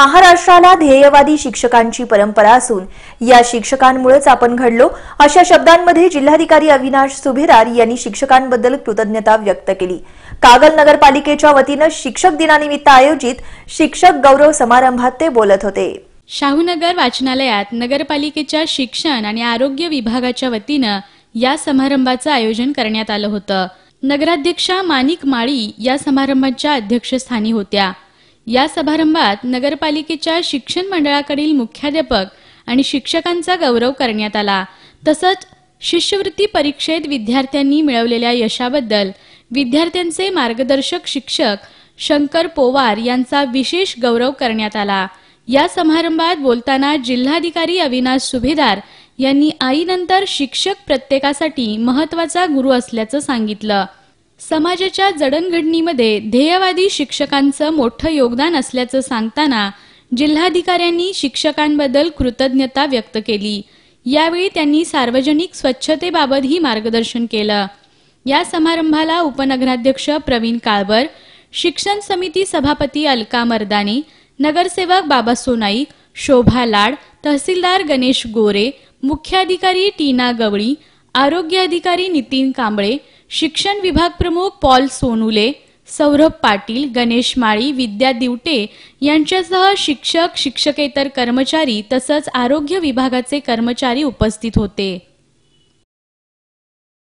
महाराष्ट्राला ध्येयवादी शिक्षकांची परंपरा असून या शिक्षकांमुळेच आपण घडलो अशा शब्दांमध्ये जिल्हाधिकारी अविनाश सुभेदार यांनी शिक्षकांबद्दल कृतज्ञता व्यक्त केली कागल नगरपालिकेच्या वतीनं शिक्षक दिनानिमित्त आयोजित शिक्षक गौरव समारंभात ते बोलत होते शाहूनगर वाचनालयात नगरपालिकेच्या शिक्षण आणि आरोग्य विभागाच्या वतीनं या समारंभाचं आयोजन करण्यात आलं होतं नगराध्यक्षा मानिक माळी या समारंभाच्या अध्यक्षस्थानी होत्या या समारंभात नगरपालिकेच्या शिक्षण मंडळाकडील मुख्याध्यापक आणि शिक्षकांचा गौरव करण्यात आला तसंच शिष्यवृत्ती परीक्षेत विद्यार्थ्यांनी मिळवलेल्या यशाबद्दल विद्यार्थ्यांचे मार्गदर्शक शिक्षक शंकर पोवार यांचा विशेष गौरव करण्यात आला या समारंभात बोलताना जिल्हाधिकारी अविनाश सुभेदार यांनी आईनंतर शिक्षक प्रत्येकासाठी महत्वाचा गुरु असल्याचं सांगितलं समाजाच्या जडणघडणीमध्ये ध्येयवादी शिक्षकांचं मोठं योगदान असल्याचं सांगताना जिल्हाधिकाऱ्यांनी शिक्षकांबद्दल कृतज्ञता व्यक्त केली यावेळी त्यांनी सार्वजनिक स्वच्छतेबाबतही मार्गदर्शन केलं या समारंभाला उपनगराध्यक्ष प्रवीण काळबर शिक्षण समिती सभापती अलका मर्दानी नगरसेवक बाबा सोनाई शोभा लाड तहसीलदार गणेश गोरे मुख्याधिकारी टीना गवळी आरोग्य अधिकारी नितीन कांबळे शिक्षण विभाग प्रमुख पॉल सोनुले सौरभ पाटील गणेश माळी विद्या दिवटे यांच्यासह शिक्षक शिक्षकेतर कर्मचारी तसंच आरोग्य विभागाचे कर्मचारी उपस्थित होते